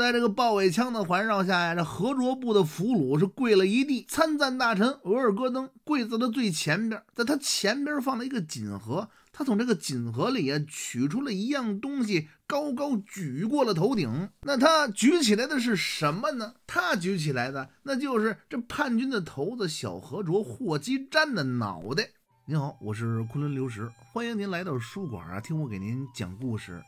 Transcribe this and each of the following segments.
在这个豹尾枪的环绕下呀，这和卓部的俘虏是跪了一地。参赞大臣额尔戈登跪在了最前边，在他前边放了一个锦盒，他从这个锦盒里啊取出了一样东西，高高举过了头顶。那他举起来的是什么呢？他举起来的那就是这叛军的头子小和卓霍基占的脑袋。您好，我是昆仑流石，欢迎您来到书馆啊，听我给您讲故事。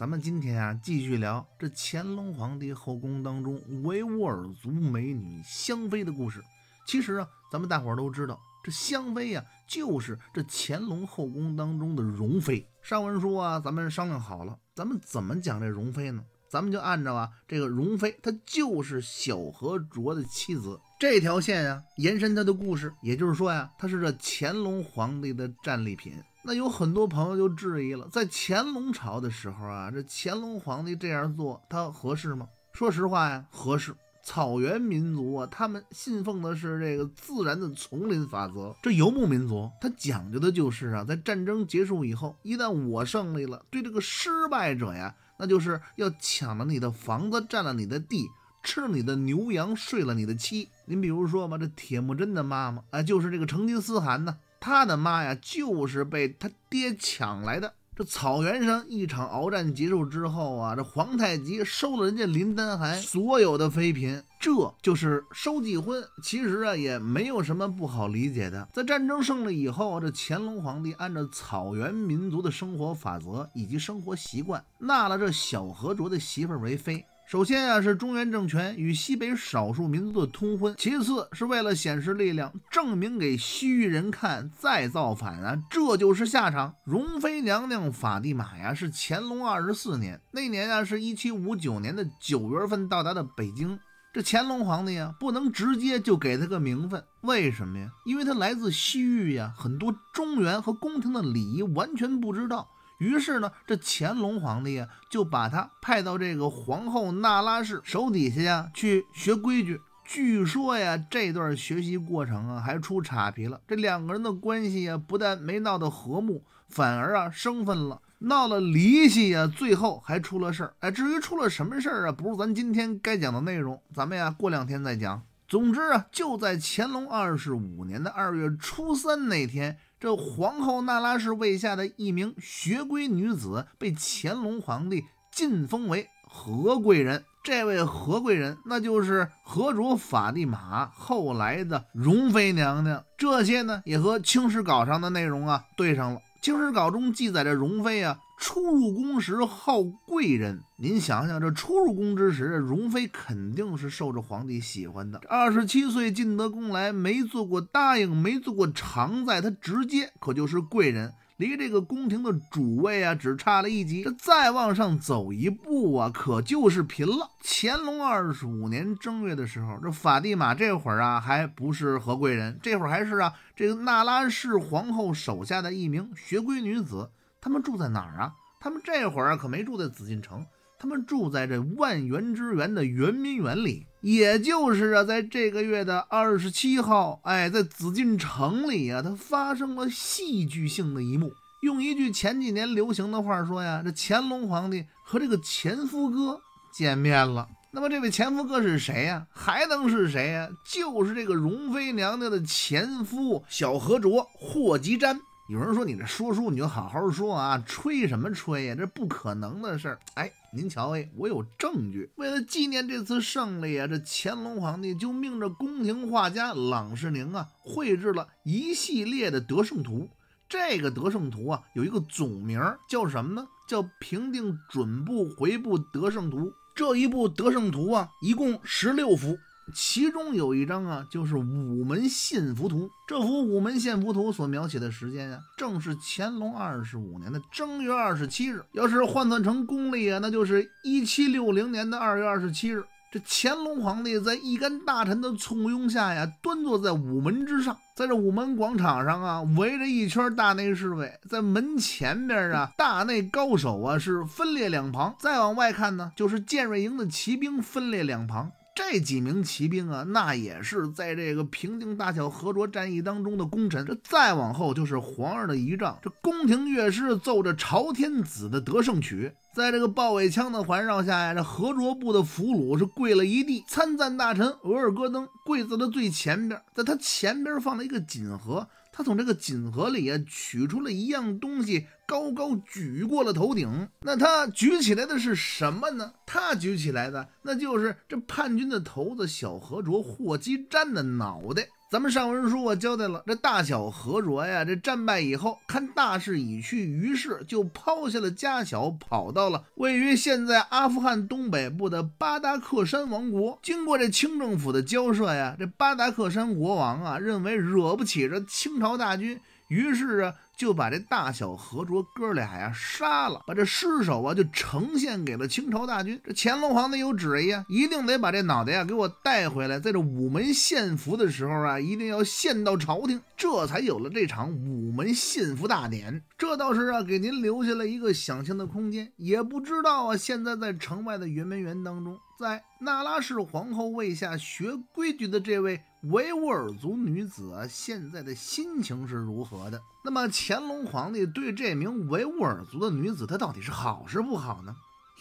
咱们今天啊，继续聊这乾隆皇帝后宫当中维吾尔族美女香妃的故事。其实啊，咱们大伙儿都知道，这香妃呀，就是这乾隆后宫当中的容妃。上文书啊，咱们商量好了，咱们怎么讲这容妃呢？咱们就按照啊，这个容妃她就是小和卓的妻子。这条线啊，延伸它的故事，也就是说呀，它是这乾隆皇帝的战利品。那有很多朋友就质疑了，在乾隆朝的时候啊，这乾隆皇帝这样做，他合适吗？说实话呀，合适。草原民族啊，他们信奉的是这个自然的丛林法则。这游牧民族，他讲究的就是啊，在战争结束以后，一旦我胜利了，对这个失败者呀，那就是要抢了你的房子，占了你的地，吃你的牛羊，睡了你的妻。您比如说吧，这铁木真的妈妈啊，就是这个成吉思汗呢，他的妈呀，就是被他爹抢来的。这草原上一场鏖战结束之后啊，这皇太极收了人家林丹汗所有的妃嫔，这就是收继婚。其实啊，也没有什么不好理解的。在战争胜利以后，这乾隆皇帝按照草原民族的生活法则以及生活习惯，纳了这小和卓的媳妇为妃。首先啊，是中原政权与西北少数民族的通婚；其次是为了显示力量，证明给西域人看，再造反啊，这就是下场。容妃娘娘法蒂玛呀，是乾隆二十四年那年啊，是一七五九年的九月份到达的北京。这乾隆皇帝呀，不能直接就给他个名分，为什么呀？因为他来自西域呀，很多中原和宫廷的礼仪完全不知道。于是呢，这乾隆皇帝啊，就把他派到这个皇后那拉氏手底下呀去学规矩。据说呀，这段学习过程啊还出岔皮了。这两个人的关系呀，不但没闹得和睦，反而啊生分了，闹了离析呀。最后还出了事儿。哎，至于出了什么事儿啊，不是咱今天该讲的内容，咱们呀过两天再讲。总之啊，就在乾隆二十五年的二月初三那天。这皇后那拉氏位下的一名学规女子被乾隆皇帝晋封为和贵人，这位和贵人，那就是和卓法蒂玛，后来的容妃娘娘。这些呢，也和《清史稿》上的内容啊对上了，《清史稿》中记载着容妃啊。初入宫时号贵人，您想想，这初入宫之时，容妃肯定是受着皇帝喜欢的。二十七岁进得宫来，没做过答应，没做过常在，她直接可就是贵人，离这个宫廷的主位啊只差了一级。这再往上走一步啊，可就是嫔了。乾隆二十五年正月的时候，这法蒂玛这会儿啊还不是和贵人，这会儿还是啊这个那拉氏皇后手下的一名学规女子。他们住在哪儿啊？他们这会儿可没住在紫禁城，他们住在这万园之园的圆明园里。也就是啊，在这个月的二十七号，哎，在紫禁城里啊，它发生了戏剧性的一幕。用一句前几年流行的话说呀，这乾隆皇帝和这个前夫哥见面了。那么这位前夫哥是谁呀？还能是谁呀？就是这个容妃娘娘的前夫小和卓霍吉瞻。有人说你这说书，你就好好说啊，吹什么吹呀？这不可能的事儿。哎，您瞧哎，我有证据。为了纪念这次胜利啊，这乾隆皇帝就命这宫廷画家郎世宁啊绘制了一系列的得胜图。这个得胜图啊有一个总名叫什么呢？叫《平定准部回部得胜图》。这一部得胜图啊一共十六幅。其中有一张啊，就是《午门献福图》。这幅《午门献福图》所描写的时间呀，正是乾隆二十五年的正月二十七日。要是换算成公历啊，那就是一七六零年的二月二十七日。这乾隆皇帝在一干大臣的簇拥下呀，端坐在午门之上，在这午门广场上啊，围着一圈大内侍卫，在门前边啊，大内高手啊是分列两旁。再往外看呢，就是健瑞营的骑兵分列两旁。这几名骑兵啊，那也是在这个平定大小和卓战役当中的功臣。这再往后就是皇上的仪仗，这宫廷乐师奏着朝天子的得胜曲，在这个豹尾枪的环绕下呀，这和卓部的俘虏是跪了一地。参赞大臣额尔戈登跪在了最前边，在他前边放了一个锦盒。他从这个锦盒里啊，取出了一样东西，高高举过了头顶。那他举起来的是什么呢？他举起来的，那就是这叛军的头子小何卓霍基占的脑袋。咱们上文书啊交代了，这大小和卓呀，这战败以后，看大势已去，于是就抛下了家小，跑到了位于现在阿富汗东北部的巴达克山王国。经过这清政府的交涉呀，这巴达克山国王啊认为惹不起这清朝大军，于是啊。就把这大小和卓哥俩呀杀了，把这尸首啊就呈现给了清朝大军。这乾隆皇帝有旨意啊，一定得把这脑袋呀给我带回来，在这午门献俘的时候啊，一定要献到朝廷，这才有了这场午门献俘大典。这倒是啊，给您留下了一个想象的空间，也不知道啊，现在在城外的圆明园当中，在那拉氏皇后位下学规矩的这位。维吾尔族女子现在的心情是如何的？那么乾隆皇帝对这名维吾尔族的女子，他到底是好是不好呢？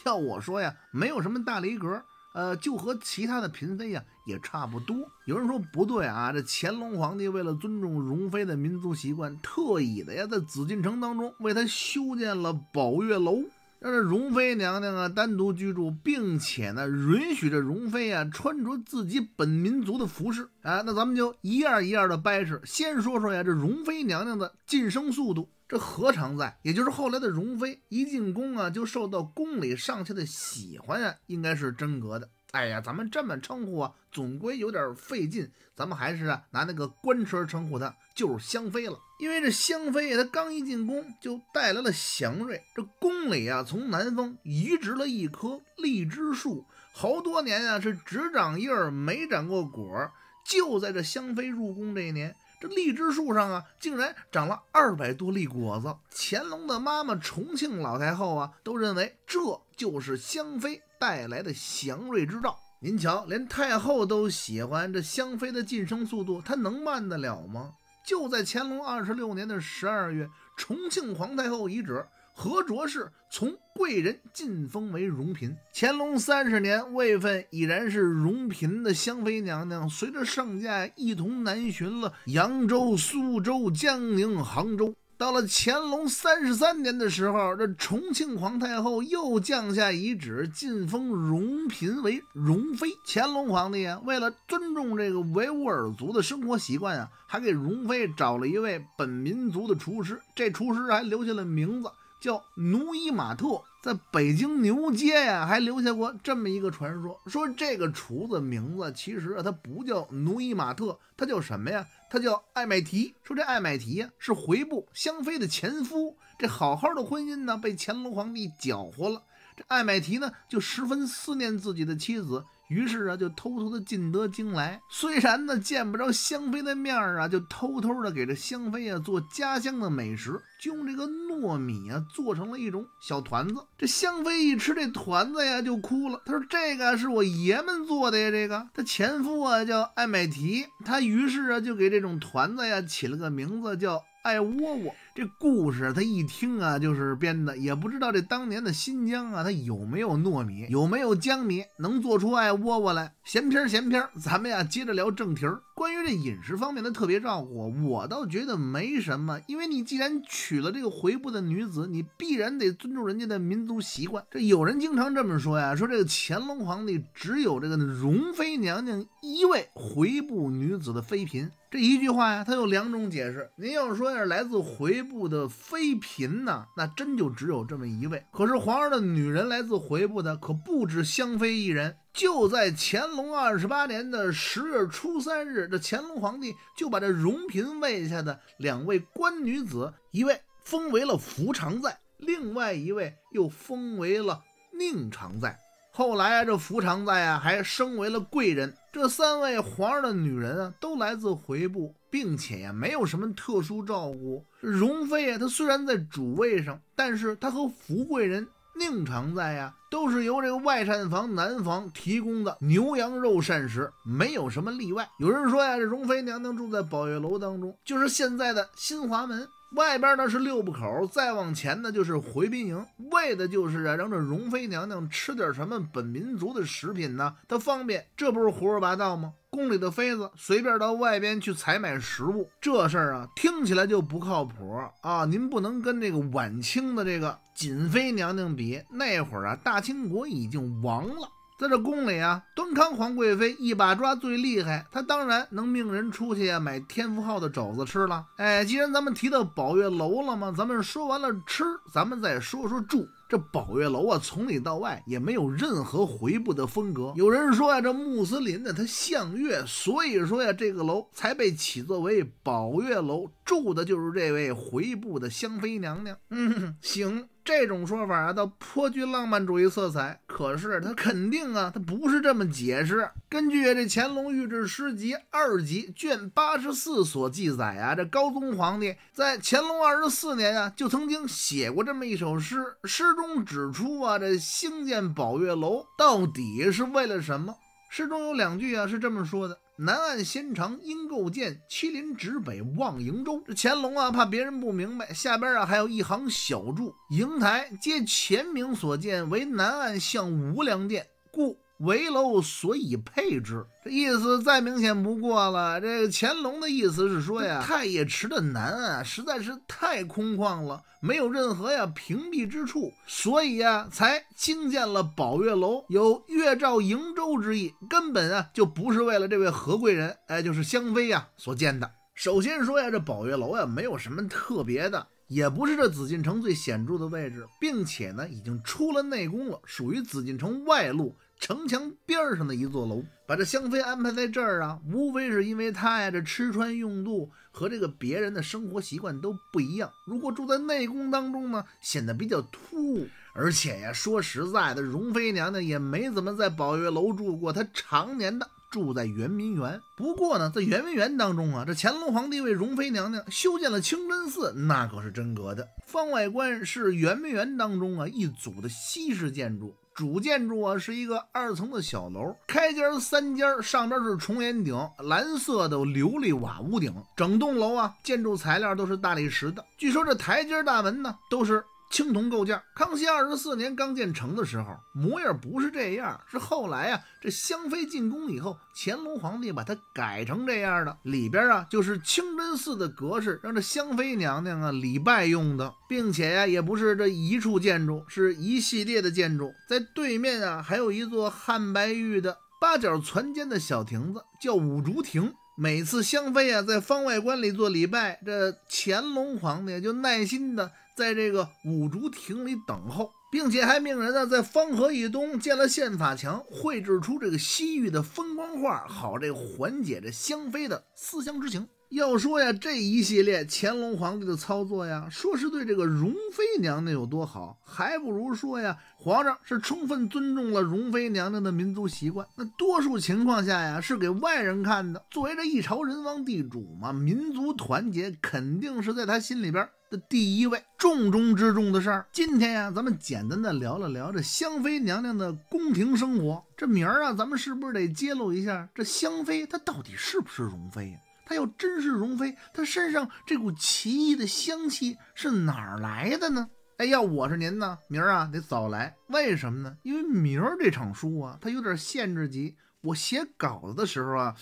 要我说呀，没有什么大离格，呃，就和其他的嫔妃呀也差不多。有人说不对啊，这乾隆皇帝为了尊重容妃的民族习惯，特意的呀，在紫禁城当中为她修建了宝月楼。让这容妃娘娘啊单独居住，并且呢允许这容妃啊穿着自己本民族的服饰啊，那咱们就一样一样的掰扯。先说说呀，这容妃娘娘的晋升速度，这何尝在？也就是后来的容妃一进宫啊，就受到宫里上下的喜欢啊，应该是真格的。哎呀，咱们这么称呼啊，总归有点费劲。咱们还是啊，拿那个官车称呼他，就是香妃了。因为这香妃她刚一进宫就带来了祥瑞。这宫里啊，从南方移植了一棵荔枝树，好多年啊，是只长叶儿没长过果儿。就在这香妃入宫这一年，这荔枝树上啊，竟然长了二百多粒果子。乾隆的妈妈重庆老太后啊，都认为这就是香妃。带来的祥瑞之兆，您瞧，连太后都喜欢这香妃的晋升速度，她能慢得了吗？就在乾隆二十六年的十二月，重庆皇太后遗旨，何卓氏从贵人晋封为荣嫔。乾隆三十年，位分已然是荣嫔的香妃娘娘，随着上驾一同南巡了扬州、苏州、江宁、杭州。到了乾隆三十三年的时候，这重庆皇太后又降下遗旨，晋封荣嫔为荣妃。乾隆皇帝啊，为了尊重这个维吾尔族的生活习惯啊，还给荣妃找了一位本民族的厨师。这厨师还留下了名字，叫努依玛特。在北京牛街呀，还留下过这么一个传说：说这个厨子名字其实啊，他不叫努依玛特，他叫什么呀？他叫艾麦提。说这艾麦提呀，是回部香妃的前夫，这好好的婚姻呢，被乾隆皇帝搅和了。这艾麦提呢，就十分思念自己的妻子。于是啊，就偷偷的进得京来。虽然呢，见不着香妃的面儿啊，就偷偷的给这香妃啊做家乡的美食，就用这个糯米啊做成了一种小团子。这香妃一吃这团子呀，就哭了。她说：“这个是我爷们做的呀，这个他前夫啊叫艾买提。”他于是啊，就给这种团子呀起了个名字叫艾窝窝。这故事他一听啊，就是编的，也不知道这当年的新疆啊，它有没有糯米，有没有江米，能做出艾窝窝来。闲篇闲篇，咱们呀接着聊正题儿。关于这饮食方面的特别照顾，我倒觉得没什么，因为你既然娶了这个回部的女子，你必然得尊重人家的民族习惯。这有人经常这么说呀，说这个乾隆皇帝只有这个容妃娘娘一位回部女子的妃嫔。这一句话呀，它有两种解释。您要说要是来自回。部的妃嫔呢，那真就只有这么一位。可是皇上的女人来自回部的可不止香妃一人。就在乾隆二十八年的十月初三日，这乾隆皇帝就把这荣嫔位下的两位官女子，一位封为了福常在，另外一位又封为了宁常在。后来啊，这福常在啊，还升为了贵人。这三位皇上的女人啊，都来自回部，并且呀，没有什么特殊照顾。容妃啊，她虽然在主位上，但是她和福贵人、宁常在呀，都是由这个外膳房、南房提供的牛羊肉膳食，没有什么例外。有人说呀，这容妃娘娘住在宝月楼当中，就是现在的新华门。外边呢是六部口，再往前呢就是回兵营，为的就是啊让这容妃娘娘吃点什么本民族的食品呢，她方便。这不是胡说八道吗？宫里的妃子随便到外边去采买食物，这事儿啊听起来就不靠谱啊！您不能跟这个晚清的这个瑾妃娘娘比，那会儿啊大清国已经亡了。在这宫里啊，端康皇贵妃一把抓最厉害，她当然能命人出去啊买天福号的肘子吃了。哎，既然咱们提到宝月楼了嘛，咱们说完了吃，咱们再说说住。这宝月楼啊，从里到外也没有任何回部的风格。有人说呀，这穆斯林呢，他向月，所以说呀，这个楼才被起作为宝月楼。住的就是这位回部的香妃娘娘。嗯，行。这种说法啊，倒颇具浪漫主义色彩。可是他肯定啊，他不是这么解释。根据这《乾隆御制诗集》二集卷八十四所记载啊，这高宗皇帝在乾隆二十四年啊，就曾经写过这么一首诗。诗中指出啊，这兴建宝月楼到底是为了什么？诗中有两句啊，是这么说的。南岸仙长因构建，麒麟指北望瀛洲。这乾隆啊，怕别人不明白，下边啊还有一行小注：瀛台皆前明所建，为南岸向无量殿，故。围楼所以配之，这意思再明显不过了。这个乾隆的意思是说呀，太液池的南岸实在是太空旷了，没有任何呀屏蔽之处，所以呀才兴建了宝月楼，有月照瀛洲之意，根本啊就不是为了这位何贵人，哎，就是香妃呀所建的。首先说呀，这宝月楼呀没有什么特别的，也不是这紫禁城最显著的位置，并且呢已经出了内宫了，属于紫禁城外路，城墙边上的一座楼，把这香妃安排在这儿啊，无非是因为她呀，这吃穿用度和这个别人的生活习惯都不一样。如果住在内宫当中呢，显得比较突兀。而且呀，说实在的，容妃娘娘也没怎么在宝月楼住过，她常年的住在圆明园。不过呢，在圆明园当中啊，这乾隆皇帝为容妃娘娘修建了清真寺，那可是真格的。方外观是圆明园当中啊一组的西式建筑。主建筑啊是一个二层的小楼，开间三间，上边是重檐顶，蓝色的琉璃瓦屋顶，整栋楼啊建筑材料都是大理石的。据说这台阶大门呢都是。青铜构件，康熙二十四年刚建成的时候模样不是这样，是后来啊这香妃进宫以后，乾隆皇帝把它改成这样的。里边啊就是清真寺的格式，让这香妃娘娘啊礼拜用的，并且呀也不是这一处建筑，是一系列的建筑。在对面啊还有一座汉白玉的八角攒尖的小亭子，叫五竹亭。每次香妃啊在方外观里做礼拜，这乾隆皇帝就耐心的。在这个五竹亭里等候，并且还命人呢在方河以东建了宪法墙，绘制出这个西域的风光画，好这缓解这香妃的思乡之情。要说呀，这一系列乾隆皇帝的操作呀，说是对这个容妃娘娘有多好，还不如说呀，皇上是充分尊重了容妃娘娘的民族习惯。那多数情况下呀，是给外人看的。作为这一朝人王地主嘛，民族团结肯定是在他心里边的第一位，重中之重的事儿。今天呀，咱们简单的聊了聊这香妃娘娘的宫廷生活。这名儿啊，咱们是不是得揭露一下，这香妃她到底是不是容妃呀？他要真是容妃，他身上这股奇异的香气是哪儿来的呢？哎呀，我是您呢，明儿啊得早来，为什么呢？因为明儿这场书啊，它有点限制级。我写稿子的时候啊，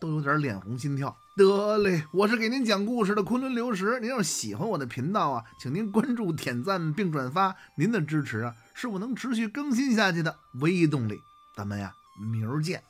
都有点脸红心跳。得嘞，我是给您讲故事的昆仑流石，您要是喜欢我的频道啊，请您关注、点赞并转发。您的支持啊，是我能持续更新下去的唯一动力。咱们呀，明儿见。